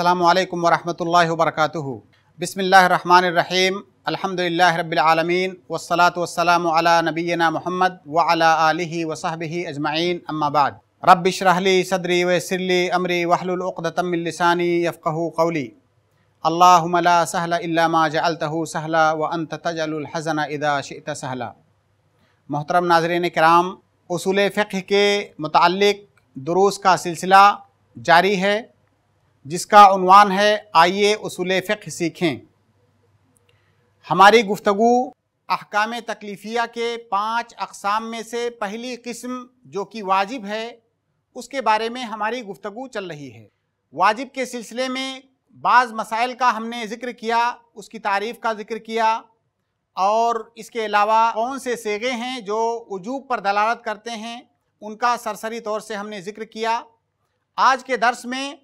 अल्लाम वरहमल वरक़ बसमीम अलहमदिल्ला रबालमीन वसलात वसलाम नबीना मोहम्मद वली वसाबी अजमाइन अम्माबाद रबली सदरी वसरली अमरी वहलतमिलसानी यफ़क़ कौली अल्लाहमला सहला इल्लामा सहला वंत अनत तजलहसन इदा शित सहला मोहतरम नाजरन कराम असूल फ़िक्र के मुतल दरूस का सिलसिला जारी है जिसका उनवान है आइए उसूल फ़िक सीखें हमारी गुफ्तु अहकाम तकलीफ़िया के पाँच अकसाम में से पहली किस्म जो कि वाजिब है उसके बारे में हमारी गुफ्तु चल रही है वाजिब के सिलसिले में बाज़ मसाइल का हमने ज़िक्र किया उसकी तारीफ़ का ज़िक्र किया और इसके अलावा कौन से सेगे हैं जो वजूब पर दलालत करते हैं उनका सरसरी तौर से हमने ज़िक्र किया आज के दर्स में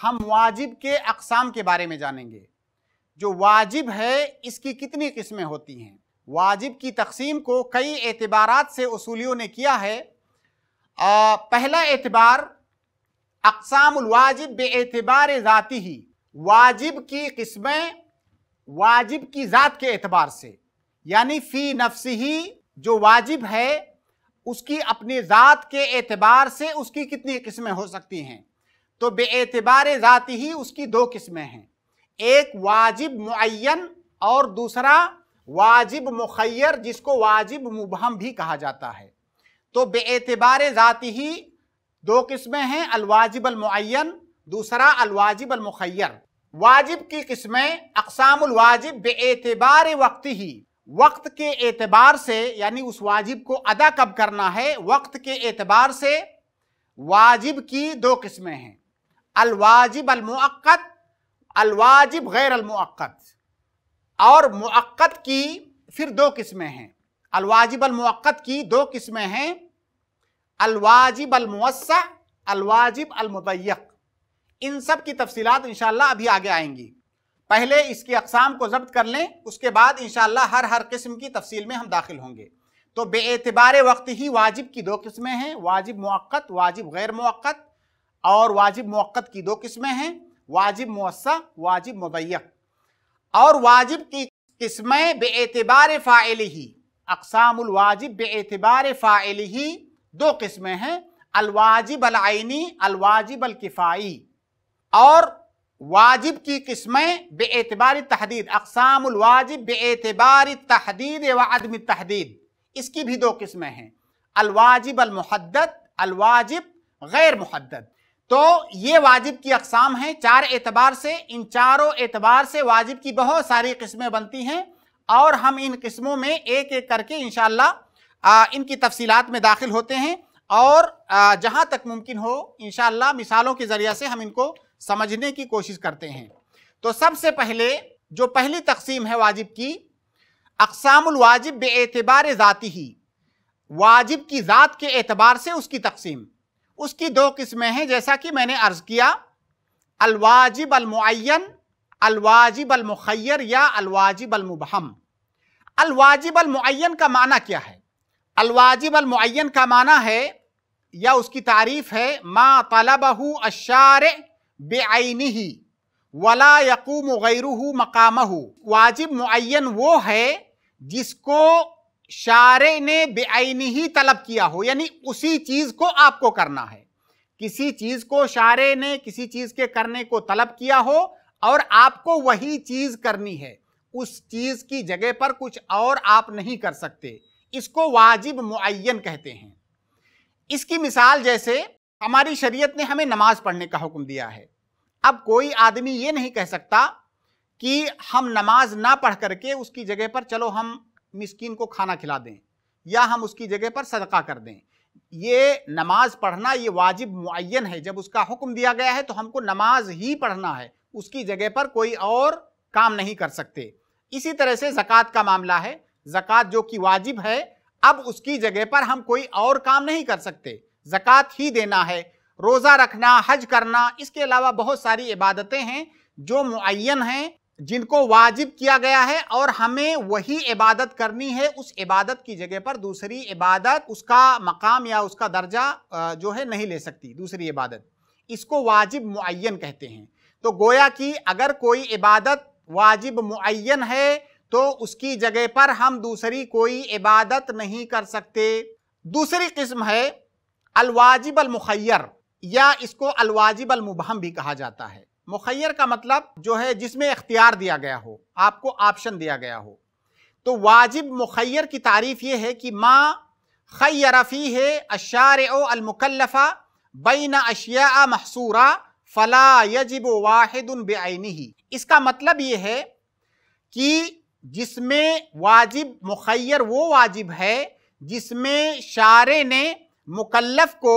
हम वाजिब के अकसाम के बारे में जानेंगे जो वाजिब है इसकी कितनी किस्में होती हैं वाजिब की तकसीम को कई एतबार से उसूलियों ने किया है आ, पहला एतबार अकसामवाजिब बेतबार ज़ाती ही वाजिब की किस्में वाजिब की ज़ात के एतबार से यानी फ़ी नफसी ही जो वाजिब है उसकी अपनी ज़ात के एतबार से उसकी कितनी किस्में हो सकती हैं तो बेतबार ज़ाती ही उसकी दो किस्में हैं एक वाजिब मुन और दूसरा वाजिब मुखैर जिसको वाजिब मुबहम भी कहा जाता है तो बेतबार ज़ाती ही दो किस्में हैं अलवाजिब अलमुन दूसरा अलवाजिब अलमुखैर वाजिब की किस्में अकसामवाजिब बेतबार वक्त ही वक्त के एतबार से यानी उस वाजिब को अदा कब करना है वक्त के एतबार से वाजिब की दो किस्में हैं अलवाजिब अलमुक्द अलवाजिब गैर अलमुक्द और मुक्द की फिर दो किस्में हैं अलवाजिब अलमुक्द की दो किस्में हैं अलवाजिब अलमुसा अलवाजिब अलमुबैक इन सब की तफसीलात इंशाल्लाह अभी आगे आएंगी पहले इसकी अकसाम को जब्त कर लें उसके बाद इंशाल्लाह हर हर किस्म की तफसील में हम दाखिल होंगे तो बेतबार वक्त ही वाजिब की दो किस्में हैं वाजिब मुक्क़त वाजिब गैर मुक्क़त और वाजिब मौक़त की दो किस्में हैं वाजिब मुसा वाजिब मुबैया और वाजिब की किस्में बेतबार फ़ाइल ही अकसामवाजिब बेतबार फ़ाइल ही दो किस्में हैं अलवाजिब अलआनी अलवाजिब अलकिफ़ाई और वाजिब की किस्में बेतबार तहदीद अकसामवाजिब बेतबार तहदीद व अदम तहदीद इसकी भी दो किस्में हैं अलवाजिब अलमहदत अलवाजिब गैर महदत तो ये वाजिब की अकसाम है चार एतबार से इन चारों एतबार से वाजिब की बहुत सारी किस्में बनती हैं और हम इन किस्मों में एक एक करके इन इनकी तफसीलात में दाखिल होते हैं और जहाँ तक मुमकिन हो इन मिसालों के ज़रिए से हम इनको समझने की कोशिश करते हैं तो सबसे पहले जो पहली तकसीम है वाजिब की अकसामवाजिब बेतबार ज़ाती ही वाजिब की ज़ात के एतबार से उसकी तकसीम उसकी दो किस्में हैं जैसा कि मैंने अर्ज किया अलवाजिब अलमुन अलवाजिब अलमुखैर या अलवाजिब अलमुबहम अलवाजिब अलमुन का माना क्या है अलवाजिब अलमुन का माना है या उसकी तारीफ है मा तलबहू अशार बेआनी ही वला यकूम गैरू मकामहू वाजिब मुन वो है जिसको शारे ने बेआईनी ही तलब किया हो यानी उसी चीज को आपको करना है किसी चीज को शारे ने किसी चीज के करने को तलब किया हो और आपको वही चीज करनी है उस चीज की जगह पर कुछ और आप नहीं कर सकते इसको वाजिब मुन कहते हैं इसकी मिसाल जैसे हमारी शरीयत ने हमें नमाज पढ़ने का हुक्म दिया है अब कोई आदमी ये नहीं कह सकता कि हम नमाज ना पढ़ करके उसकी जगह पर चलो हम मिस्किन को खाना खिला दें या हम उसकी जगह पर सदका कर दें ये नमाज पढ़ना ये वाजिब मुन है जब उसका हुक्म दिया गया है तो हमको नमाज ही पढ़ना है उसकी जगह पर कोई और काम नहीं कर सकते इसी तरह से ज़क़़त का मामला है ज़क़़त जो कि वाजिब है अब उसकी जगह पर हम कोई और काम नहीं कर सकते ज़क़़त ही देना है रोज़ा रखना हज करना इसके अलावा बहुत सारी इबादतें हैं जो मुन हैं जिनको वाजिब किया गया है और हमें वही इबादत करनी है उस इबादत की जगह पर दूसरी इबादत उसका मकाम या उसका दर्जा जो है नहीं ले सकती दूसरी इबादत इसको वाजिब मुन कहते हैं तो गोया कि अगर कोई इबादत वाजिब मुन है तो उसकी जगह पर हम दूसरी कोई इबादत नहीं कर सकते दूसरी किस्म है अलवाजिब अलमुखैर या इसको अलवाजिब अलमुबहम भी कहा जाता है मुखैर का मतलब जो है जिसमें इख्तियार दिया गया हो आपको ऑप्शन दिया गया हो तो वाजिब मुखैर की तारीफ ये है कि माँ खैरफ़ी है अशार अलमुकल्लफ़ा बैन अशिया महसूरा फ़ला वाहिदन वाहिद ही इसका मतलब ये है कि जिसमें वाजिब मुखैर वो वाजिब है जिसमें शारे ने मुकल्लफ़ को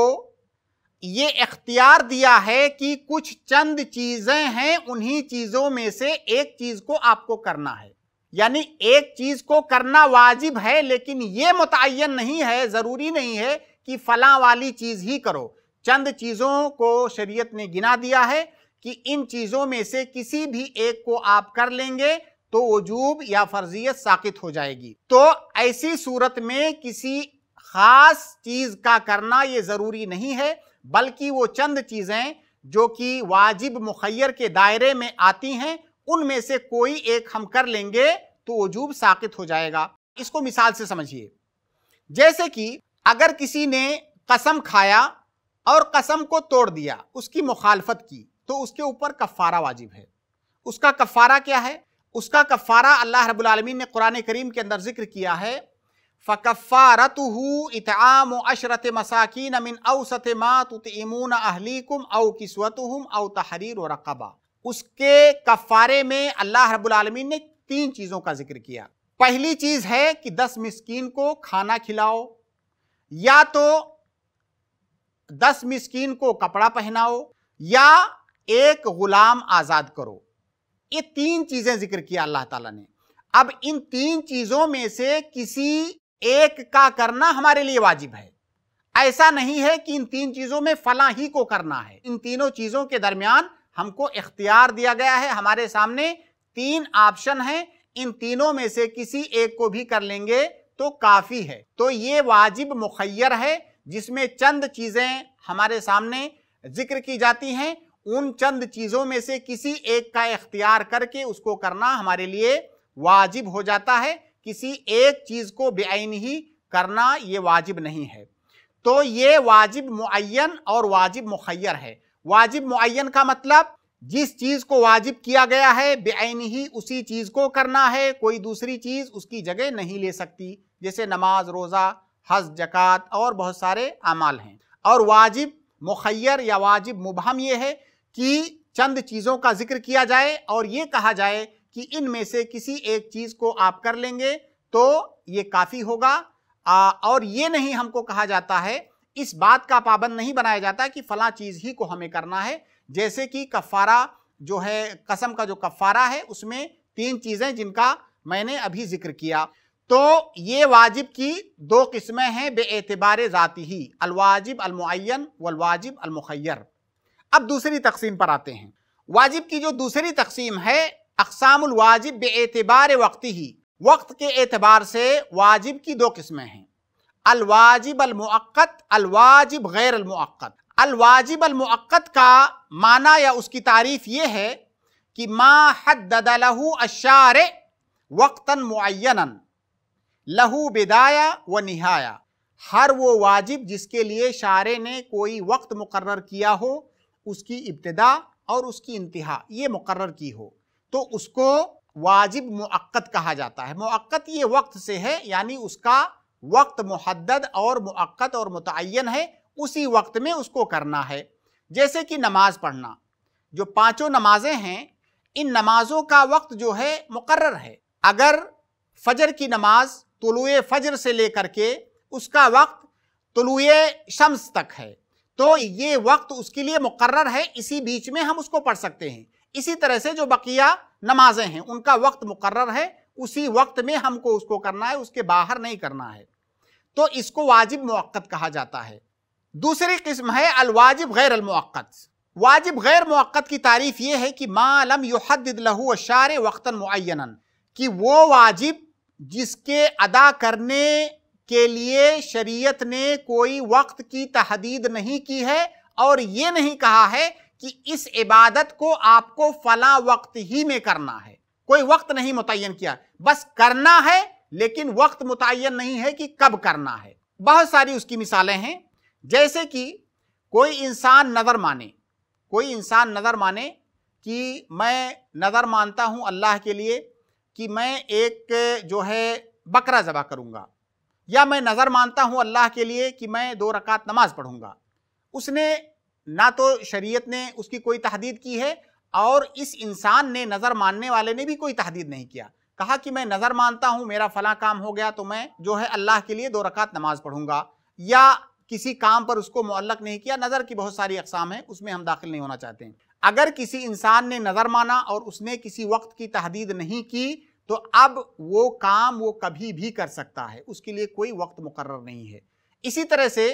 ये इख्तियार दिया है कि कुछ चंद चीजें हैं उन्हीं चीजों में से एक चीज को आपको करना है यानी एक चीज को करना वाजिब है लेकिन ये मुतन नहीं है जरूरी नहीं है कि फला वाली चीज ही करो चंद चीजों को शरीयत ने गिना दिया है कि इन चीजों में से किसी भी एक को आप कर लेंगे तो वजूब या फर्जियत साकित हो जाएगी तो ऐसी सूरत में किसी खास चीज का करना ये जरूरी नहीं है बल्कि वो चंद चीज़ें जो कि वाजिब मुखैर के दायरे में आती हैं उनमें से कोई एक हम कर लेंगे तो वजूब साकित हो जाएगा इसको मिसाल से समझिए जैसे कि अगर किसी ने कसम खाया और कसम को तोड़ दिया उसकी मुखालफत की तो उसके ऊपर कफ़ारा वाजिब है उसका कफ़ारा क्या है उसका कफ़ारा अल्लाह रबालमीन ने कुरान करीम के अंदर जिक्र किया है फ़कफ़ारत इतआम अशरत मसाकिन मिन अवसत मातमून अहलीकुम अव किस्वतहम अव तहरीर रकबा उसके कफ़ारे में अल्लाह रबालमीन ने तीन चीज़ों का जिक्र किया पहली चीज़ है कि दस मिस्कीन को खाना खिलाओ या तो दस मिस्कीन को कपड़ा पहनाओ या एक ग़ुलाम आज़ाद करो ये तीन चीज़ें जिक्र किया अल्लाह ताला ने अब इन तीन चीज़ों में से किसी एक का करना हमारे लिए वाजिब है ऐसा नहीं है कि इन तीन चीजों में फला ही को करना है इन तीनों चीजों के दरमियान हमको इख्तियार दिया गया है हमारे सामने तीन ऑप्शन हैं इन तीनों में से किसी एक को भी कर लेंगे तो काफी है तो ये वाजिब मुखैर है जिसमें चंद चीजें हमारे सामने जिक्र की जाती हैं उन चंद चीजों में से किसी एक का इख्तियार करके उसको करना हमारे लिए वाजिब हो जाता है किसी एक चीज़ को बेआईन ही करना ये वाजिब नहीं है तो ये वाजिब मुन और वाजिब मुखैर है वाजिब मुन का मतलब जिस चीज़ को वाजिब किया गया है बेआईन ही उसी चीज़ को करना है कोई दूसरी चीज़ उसकी जगह नहीं ले सकती जैसे नमाज रोज़ा हज जक़ात और बहुत सारे अमाल हैं और वाजिब मुखैर या वाजिब मुबहम यह है कि चंद चीज़ों का जिक्र किया जाए और ये कहा जाए कि इनमें से किसी एक चीज को आप कर लेंगे तो ये काफी होगा आ, और ये नहीं हमको कहा जाता है इस बात का पाबंद नहीं बनाया जाता कि फला चीज ही को हमें करना है जैसे कि कफारा जो है कसम का जो कफारा है उसमें तीन चीजें जिनका मैंने अभी जिक्र किया तो ये वाजिब की दो किस्में हैं बेतबार ज़ाती ही अलवाजिब अलमुन वलवाजिब अलमुखैर अब दूसरी तकसीम पर आते हैं वाजिब की जो दूसरी तकसीम है अकसामवाजिब बेतबार वक्त ही वक्त के एतबार से वाजिब की दो किस्में हैं अलवाजिब अलमुक़त अलवाजिब गैर अलमुक़त अलवाजिब अलमुक़त का माना या उसकी तारीफ ये है कि मा हदलहू अशार वक्ता मुन लहू बिदाया व नहाया हर वो वाजिब जिसके लिए शारे ने कोई वक्त मुकर किया हो उसकी इब्तदा और उसकी इंतहा ये मुकर की हो तो उसको वाजिब मक्त कहा जाता है मक्त ये वक्त से है यानी उसका वक्त महदद और मक्त और मुतन है उसी वक्त में उसको करना है जैसे कि नमाज़ पढ़ना जो पांचों नमाजें हैं इन नमाज़ों का वक्त जो है मुकर है अगर फजर की नमाज तुलुए फजर से लेकर के उसका वक्त तुलुए शम्स तक है तो ये वक्त उसके लिए मुकर है इसी बीच में हम उसको पढ़ सकते हैं इसी तरह से जो बकिया नमाजें हैं उनका वक्त मुकर्र है उसी वक्त में हमको उसको करना है उसके बाहर नहीं करना है तो इसको वाजिब मौक़त कहा जाता है दूसरी किस्म है अलवाजिब गैर अलमौक़त वाजिब गैर मौक़त की तारीफ ये है कि मालम युहद लहू शार वक्ता मुन कि वो वाजिब जिसके अदा करने के लिए शरीयत ने कोई वक्त की तहदीद नहीं की है और ये नहीं कहा है कि इस इबादत को आपको फला वक्त ही में करना है कोई वक्त नहीं मुतन किया बस करना है लेकिन वक्त मुतन नहीं है कि कब करना है बहुत सारी उसकी मिसालें हैं जैसे कि कोई इंसान नज़र माने कोई इंसान नज़र माने कि मैं नज़र मानता हूँ अल्लाह के लिए कि मैं एक जो है बकरा ज़बा करूँगा या मैं नज़र मानता हूँ अल्लाह के लिए कि मैं दो रकात नमाज़ पढ़ूंगा उसने ना तो शरीयत ने उसकी कोई तहदीद की है और इस इंसान ने नज़र मानने वाले ने भी कोई तहदीद नहीं किया कहा कि मैं नज़र मानता हूँ मेरा फ़ला काम हो गया तो मैं जो है अल्लाह के लिए दो रकात नमाज़ पढ़ूंगा या किसी काम पर उसको मुअल्लक नहीं किया नज़र की बहुत सारी अकसाम है उसमें हम दाखिल नहीं होना चाहते हैं अगर किसी इंसान ने नज़र माना और उसने किसी वक्त की तहदीद नहीं की तो अब वो काम वो कभी भी कर सकता है उसके लिए कोई वक्त मुकर नहीं है इसी तरह से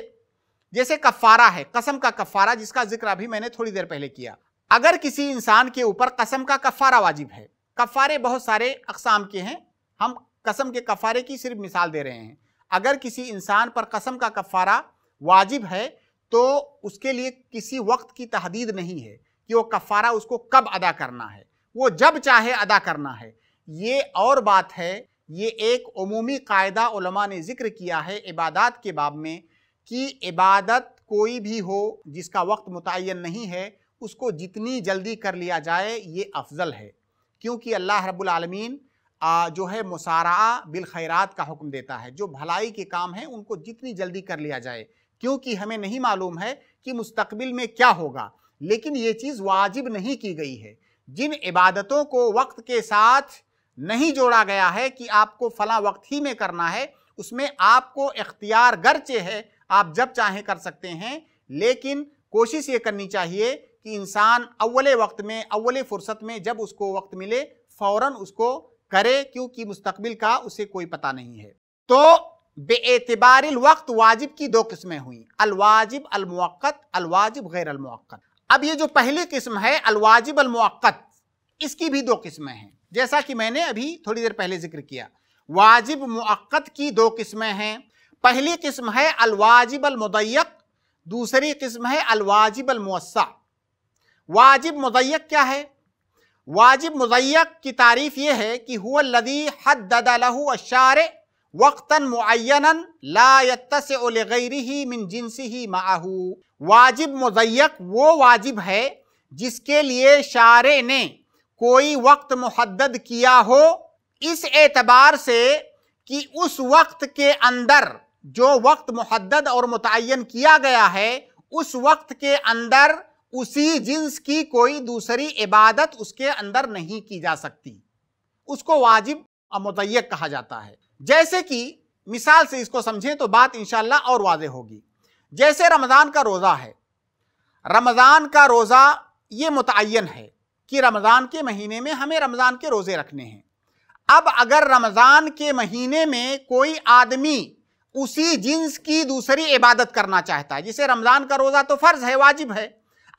जैसे कफारा है कसम का कफारा जिसका जिक्र अभी मैंने थोड़ी देर पहले किया अगर किसी इंसान के ऊपर कसम का कफारा वाजिब है कफारे बहुत सारे अकसाम के हैं हम कसम के कफारे की सिर्फ मिसाल दे रहे हैं अगर किसी इंसान पर कसम का कफारा वाजिब है तो उसके लिए किसी वक्त की तहदीद नहीं है कि वो कफारा उसको कब अदा करना है वो जब चाहे अदा करना है ये और बात है ये एक अमूमी कायदा ने ज़िक्र किया है इबादात के बाब में कि इबादत कोई भी हो जिसका वक्त मुतन नहीं है उसको जितनी जल्दी कर लिया जाए ये अफजल है क्योंकि अल्लाह रबालमीन जो है मुसारा बिल खैरात का हुक्म देता है जो भलाई के काम हैं उनको जितनी जल्दी कर लिया जाए क्योंकि हमें नहीं मालूम है कि मुस्तबिल में क्या होगा लेकिन ये चीज़ वाजिब नहीं की गई है जिन इबादतों को वक्त के साथ नहीं जोड़ा गया है कि आपको फ़ला वक्त ही में करना है उसमें आपको इख्तियार गरचे है आप जब चाहें कर सकते हैं लेकिन कोशिश ये करनी चाहिए कि इंसान अव्वल वक्त में अव्वल फुर्सत में जब उसको वक्त मिले फौरन उसको करे क्योंकि मुस्तकबिल का उसे कोई पता नहीं है तो बेतबार वक्त वाजिब की दो किस्में हुई अलवाजिब अलमुक्त अलवाजिब गैर अलमुक्त अब ये जो पहली किस्म है अलवाजिब अलमुक्त इसकी भी दो किस्में हैं जैसा कि मैंने अभी थोड़ी देर पहले जिक्र किया वाजिब मुक्त की दो किस्में हैं पहली किस्म है अलवाजिब अलमुदैक दूसरी किस्म है अलवाजिब अलमुसा वाजिब मुदैक क्या है वाजिब मुदयक की तारीफ यह है कि हुआ लदी हद लहू अशार वक्तन मुन लायत ही मिन जिनसी ही माहू वाजिब मुदयक वो वाजिब है जिसके लिए शारे ने कोई वक्त मुहदद किया हो इस एतबार से कि उस वक्त के अंदर जो वक्त मुहद और मुतन किया गया है उस वक्त के अंदर उसी जिन्स की कोई दूसरी इबादत उसके अंदर नहीं की जा सकती उसको वाजिब मुतय कहा जाता है जैसे कि मिसाल से इसको समझें तो बात इनशाला और वाजे होगी जैसे रमज़ान का रोज़ा है रमज़ान का रोज़ा ये मुतन है कि रमज़ान के महीने में हमें रमज़ान के रोज़े रखने हैं अब अगर रमज़ान के महीने में कोई आदमी उसी जिन्स की दूसरी इबादत करना चाहता है जिसे रमज़ान का रोज़ा तो फ़र्ज़ है वाजिब है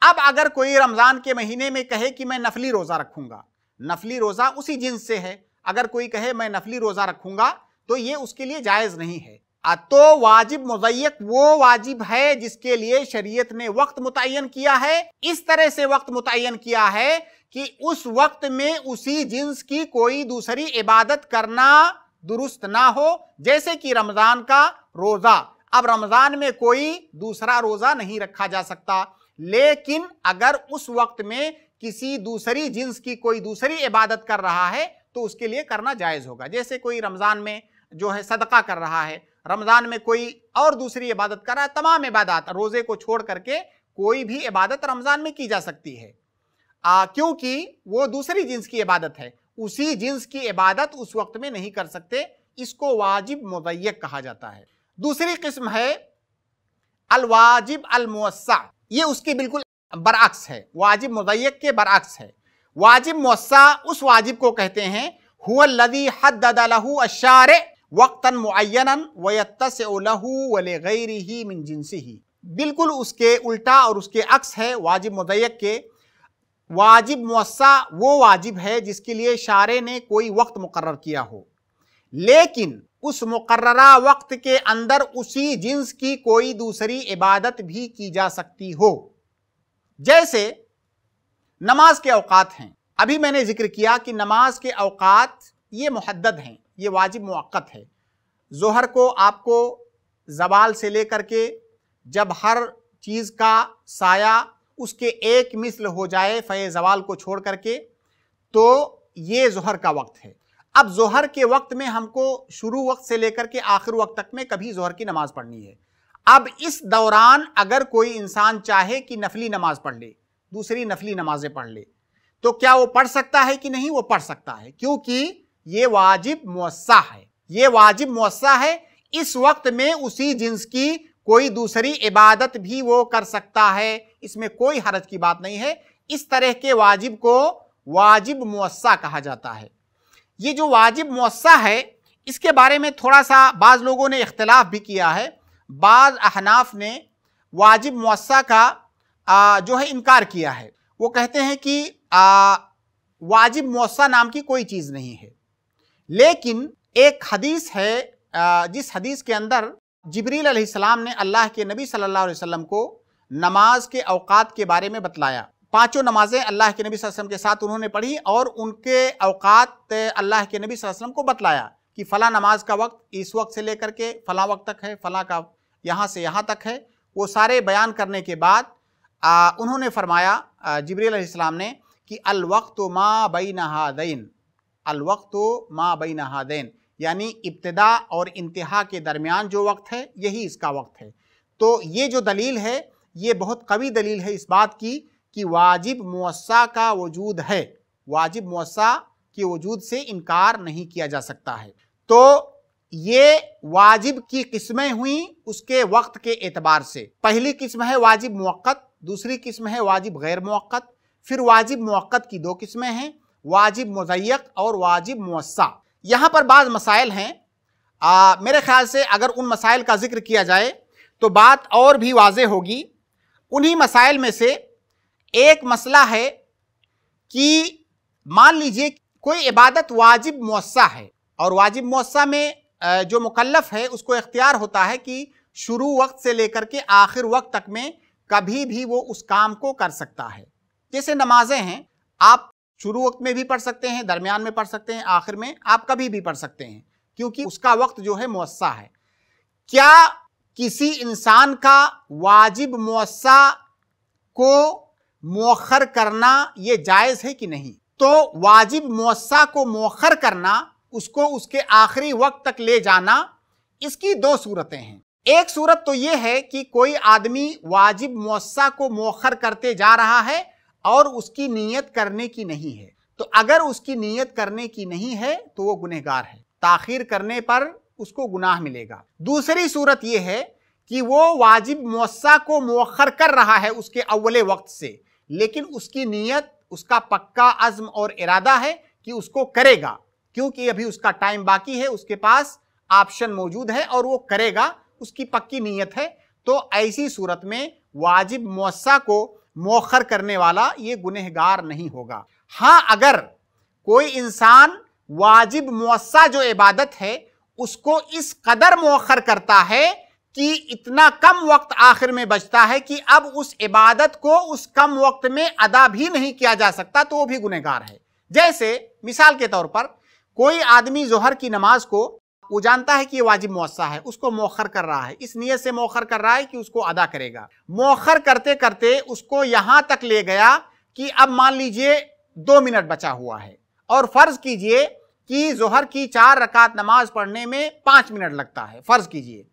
अब अगर कोई रमज़ान के महीने में कहे कि मैं नफली रोज़ा रखूँगा नफली रोज़ा उसी जिन्स से है अगर कोई कहे मैं नफली रोज़ा रखूँगा तो ये उसके लिए जायज़ नहीं है तो वाजिब मुजैक वो वाजिब है जिसके लिए शरीयत ने वक्त मुतन किया है इस तरह से वक्त मुतन किया है कि उस वक्त में उसी जिन्स की कोई दूसरी इबादत करना दुरुस्त ना हो जैसे कि रमज़ान का रोज़ा अब रमज़ान में कोई दूसरा रोज़ा नहीं रखा जा सकता लेकिन अगर उस वक्त में किसी दूसरी जिन्स की कोई दूसरी इबादत कर रहा है तो उसके लिए करना जायज़ होगा जैसे कोई रमज़ान में जो है सदका कर रहा है रमज़ान में कोई और दूसरी इबादत कर रहा है तमाम इबादत रोज़े को छोड़ करके कोई भी इबादत रमज़ान में की जा सकती है क्योंकि वो दूसरी जिन्स की इबादत है उसी जिन्स की इबादत उस वक्त में नहीं कर सकते इसको वाजिब मुदैक कहा जाता है दूसरी किस्म है अलवाजिब अलमुसा ये उसकी बिल्कुल बरअक्स है वाजिब मुदैक के बरअक्स है वाजिब मुसा उस वाजिब को कहते हैं हुदी हद अशार वक्ता मुन वतसलहू वले गैर ही मिन जिनसी ही बिल्कुल उसके उल्टा और उसके अक्स है वाजिब मुदैक के वाजिब मुस्सा वो वाजिब है जिसके लिए शारे ने कोई वक्त मुकर किया हो लेकिन उस मुकर्रा वक्त के अंदर उसी जिन्स की कोई दूसरी इबादत भी की जा सकती हो जैसे नमाज के अवकात हैं अभी मैंने जिक्र किया कि नमाज के अवकात ये मुहदद हैं ये वाजिब मौक़त है जहर को आपको जवाल से लेकर के जब हर चीज़ का साया उसके एक मिसल हो जाए फ़े जवाल को छोड़ करके तो ये जहर का वक्त है अब जहर के वक्त में हमको शुरू वक्त से लेकर के आखिर वक्त तक में कभी जहर की नमाज़ पढ़नी है अब इस दौरान अगर कोई इंसान चाहे कि नफली नमाज पढ़ ले दूसरी नफली नमाजें पढ़ ले तो क्या वो पढ़ सकता है कि नहीं वो पढ़ सकता है क्योंकि ये वाजिब मुस्सा है ये वाजिब मुस्सा है इस वक्त में उसी जिन्स की कोई दूसरी इबादत भी वो कर सकता है इसमें कोई हरज की बात नहीं है इस तरह के वाजिब को वाजिब मुस्सा कहा जाता है ये जो वाजिब मुस्सा है इसके बारे में थोड़ा सा बाज़ लोगों ने इख्तलाफ भी किया है बाज़ अहनाफ ने वाजिब मुस्सा का आ, जो है इनकार किया है वो कहते हैं कि आ, वाजिब मुस्सा नाम की कोई चीज़ नहीं है लेकिन एक हदीस है आ, जिस हदीस के अंदर जबरील अलैहिस्सलाम ने अल्लाह के नबी सल्लल्लाहु अलैहि वसल्लम को नमाज के अवकात के बारे में बतलाया पांचों नमाजें अल्लाह के नबी वसल्लम के साथ उन्होंने पढ़ी और उनके अवकात अल्लाह के नबी वसल्लम को बतलाया कि फ़ला नमाज का वक्त इस वक्त से लेकर के फ़ला वक्त तक है फ़ला का यहाँ से यहाँ तक है वो सारे बयान करने के बाद आ, उन्होंने फरमाया जबरीसम ने कि अलवक्त मा बई नहादैन अलवक्त मा बई नहादैन यानी इब्तदा और इंतहा के दरमियान जो वक्त है यही इसका वक्त है तो ये जो दलील है ये बहुत कवी दलील है इस बात की कि वाजिब मुसा का वजूद है वाजिब मुसा के वजूद से इनकार नहीं किया जा सकता है तो ये वाजिब की किस्में हुई उसके वक्त के एतबार से पहली किस्म है वाजिब मौक़त दूसरी किस्म है वाजिब गैर मौक़त फिर वाजिब मौक़त की दो किस्में हैं वाजिब मुजैक और वाजिब मुसा यहाँ पर बाज़ मसाइल हैं आ, मेरे ख्याल से अगर उन मसाइल का जिक्र किया जाए तो बात और भी वाज होगी उन्हीं मसाइल में से एक मसला है कि मान लीजिए कोई इबादत वाजिब मुस्सा है और वाजिब मुस्सा में जो मुकल्लफ है उसको इख्तियार होता है कि शुरू वक्त से लेकर के आखिर वक्त तक में कभी भी वो उस काम को कर सकता है जैसे नमाजें हैं आप शुरू वक्त में भी पढ़ सकते हैं दरमियान में पढ़ सकते हैं आखिर में आप कभी भी पढ़ सकते हैं क्योंकि उसका वक्त जो है मुस्सा है क्या किसी इंसान का वाजिब मुसा को मौखर करना ये जायज़ है कि नहीं तो वाजिब मुसा को मौखर करना उसको उसके आखिरी वक्त तक ले जाना इसकी दो सूरतें हैं एक सूरत तो ये है कि कोई आदमी वाजिब मुसा को मौखर करते जा रहा है और उसकी नीयत करने की नहीं है तो अगर उसकी नीयत करने की नहीं है तो वो गुनहगार है ताखिर करने पर उसको गुनाह मिलेगा दूसरी सूरत यह है कि वो वाजिब मुस्सा को मौखर कर रहा है उसके अवले वक्त से लेकिन उसकी नीयत उसका पक्का अज़म और इरादा है कि उसको करेगा क्योंकि अभी उसका टाइम बाकी है उसके पास ऑप्शन मौजूद है और वो करेगा उसकी पक्की नीयत है तो ऐसी सूरत में वाजिब मुस्सा को मौखर करने वाला ये गुनहगार नहीं होगा हाँ अगर कोई इंसान वाजिब मुस्सा जो इबादत है उसको इस कदर मौखर करता है कि इतना कम वक्त आखिर में बचता है कि अब उस इबादत को उस कम वक्त में अदा भी नहीं किया जा सकता तो वो भी गुनहगार है जैसे मिसाल के तौर पर कोई आदमी जोहर की नमाज को वो जानता है कि वाजिब मौसा है उसको मौखर कर रहा है इस नीयत से मौखर कर रहा है कि उसको अदा करेगा मौखर करते करते उसको यहां तक ले गया कि अब मान लीजिए दो मिनट बचा हुआ है और फर्ज कीजिए कि जोहर की चार रकात नमाज पढ़ने में पाँच मिनट लगता है फ़र्ज़ कीजिए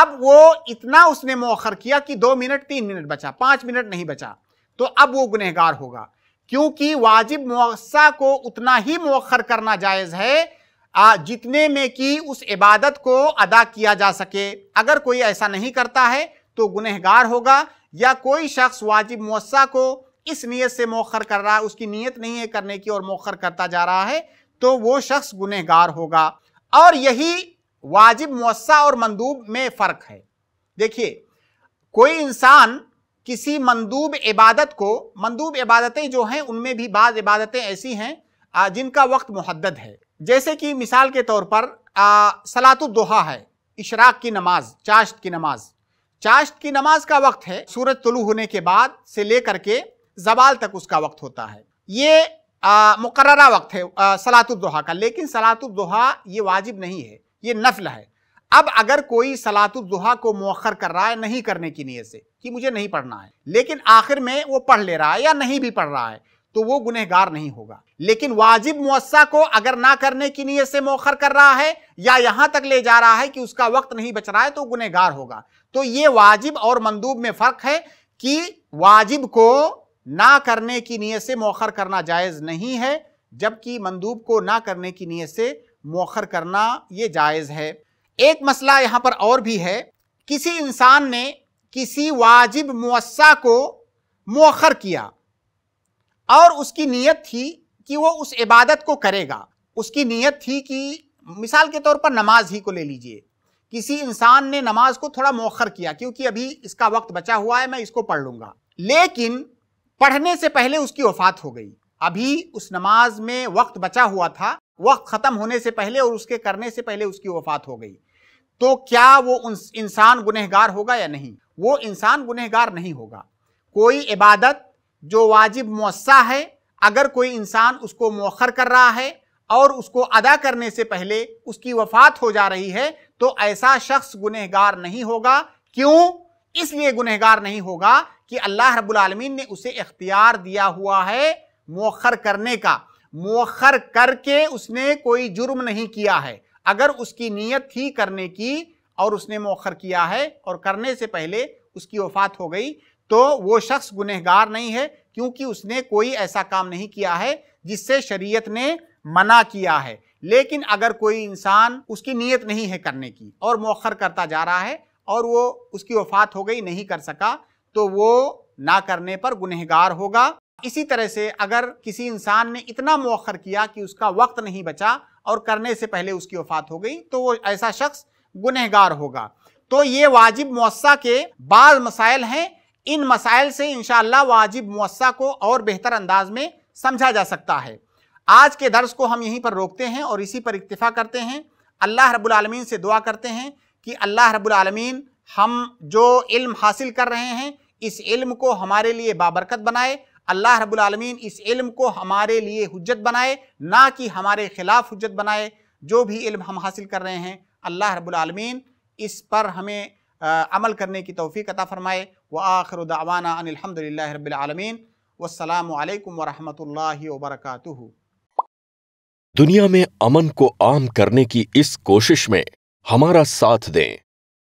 अब वो इतना उसने मौखर किया कि दो मिनट तीन मिनट बचा पाँच मिनट नहीं बचा तो अब वो गुनहगार होगा क्योंकि वाजिब मुसा को उतना ही मौखर करना जायज़ है जितने में कि उस इबादत को अदा किया जा सके अगर कोई ऐसा नहीं करता है तो गुनहगार होगा या कोई शख्स वाजिब मुसा को इस नीयत से मौखर कर रहा है उसकी नीयत नहीं है करने की और मौखर करता जा रहा है तो वो शख्स गुनहगार होगा और यही वाजिब मुस्सा और मंदूब में फ़र्क है देखिए कोई इंसान किसी मंदूब इबादत को मंदूब इबादतें जो हैं उनमें भी बाद इबादतें ऐसी हैं जिनका वक्त महदद है जैसे कि मिसाल के तौर पर सलातुद्दोहा है इशराक की नमाज चाश्त की नमाज चाश्त की नमाज का वक्त है सूरज तुलू होने के बाद से लेकर के जवाल तक उसका वक्त होता है ये मुकर्रा वक्त है सलातुलदोहा का लेकिन सलातुलदोहा ये वाजिब नहीं है ये नफल है अब अगर कोई सलातुलदोहा को मौखर कर रहा है नहीं करने की नीयत से कि मुझे नहीं पढ़ना है लेकिन आखिर में वो पढ़ ले रहा है या नहीं भी पढ़ रहा है तो वो गुनहगार नहीं होगा लेकिन वाजिब मुस्सा को अगर ना करने की नीयत से मौखर कर रहा है या यहां तक ले जा रहा है कि उसका वक्त नहीं बच रहा है तो गुनहगार होगा तो ये वाजिब और मंदूब में फर्क है कि वाजिब को ना करने की नीयत से मौखर करना जायज़ नहीं है जबकि मंदूब को ना करने की नीयत से मौखर करना ये जायज़ है एक मसला यहाँ पर और भी है किसी इंसान ने किसी वाजिब मुसा को मौखर किया और उसकी नीयत थी कि वो उस इबादत को करेगा उसकी नीयत थी कि मिसाल के तौर पर नमाज ही को ले लीजिए किसी इंसान ने नमाज को थोड़ा मौखर किया क्योंकि अभी इसका वक्त बचा हुआ है मैं इसको पढ़ लूंगा लेकिन पढ़ने से पहले उसकी वफात हो गई अभी उस नमाज में वक्त बचा हुआ था वक्त ख़त्म होने से पहले और उसके करने से पहले उसकी वफात हो गई तो क्या वो इंसान गुनहगार होगा या नहीं वो इंसान गुनहगार नहीं होगा कोई इबादत जो वाजिब मुस्सा है अगर कोई इंसान उसको मौखर कर रहा है और उसको अदा करने से पहले उसकी वफात हो जा रही है तो ऐसा शख्स गुनहगार नहीं होगा क्यों इसलिए गुनहगार नहीं होगा कि अल्लाह रबालमीन ने उसे इख्तियार दिया हुआ है मौखर करने का मौखर करके उसने कोई जुर्म नहीं किया है अगर उसकी नीयत थी करने की और उसने मौखर किया है और करने से पहले उसकी वफात हो गई तो वो शख्स गुनहगार नहीं है क्योंकि उसने कोई ऐसा काम नहीं किया है जिससे शरीयत ने मना किया है लेकिन अगर कोई इंसान उसकी नीयत नहीं है करने की और मौखर करता जा रहा है और वो उसकी वफात हो गई नहीं कर सका तो वो ना करने पर गुनहगार होगा इसी तरह से अगर किसी इंसान ने इतना मौखर किया कि उसका वक्त नहीं बचा और करने से पहले उसकी वफात हो गई तो वो ऐसा शख्स गुनहगार होगा तो ये वाजिब मुस्सा के बाल मसाइल हैं इन मसाइल से इनशाला वाजिब मुस्सा को और बेहतर अंदाज में समझा जा सकता है आज के दर्स को हम यहीं पर रोकते हैं और इसी पर इक्तफ़ा करते हैं अल्लाह रब्बुल से दुआ करते हैं कि अल्लाह रब्बुल हम जो इल्म हासिल कर रहे हैं इस इल्म को हमारे लिए बाबरकत बनाए अल्लाह रब्बुल आलमीन इस इल्म को हमारे लिए हुज्जत बनाए ना कि हमारे खिलाफ हुज्जत बनाए जो भी इल्म हम हासिल कर रहे हैं अल्लाह रब्बुल आलमीन इस पर हमें आ, अमल करने की तोफ़ी अता फ़रमाए व आखिर दावाना अनिलहमदिल्ला रबालमीन वालकम वरहमल वबरक दुनिया में अमन को आम करने की इस कोशिश में हमारा साथ दें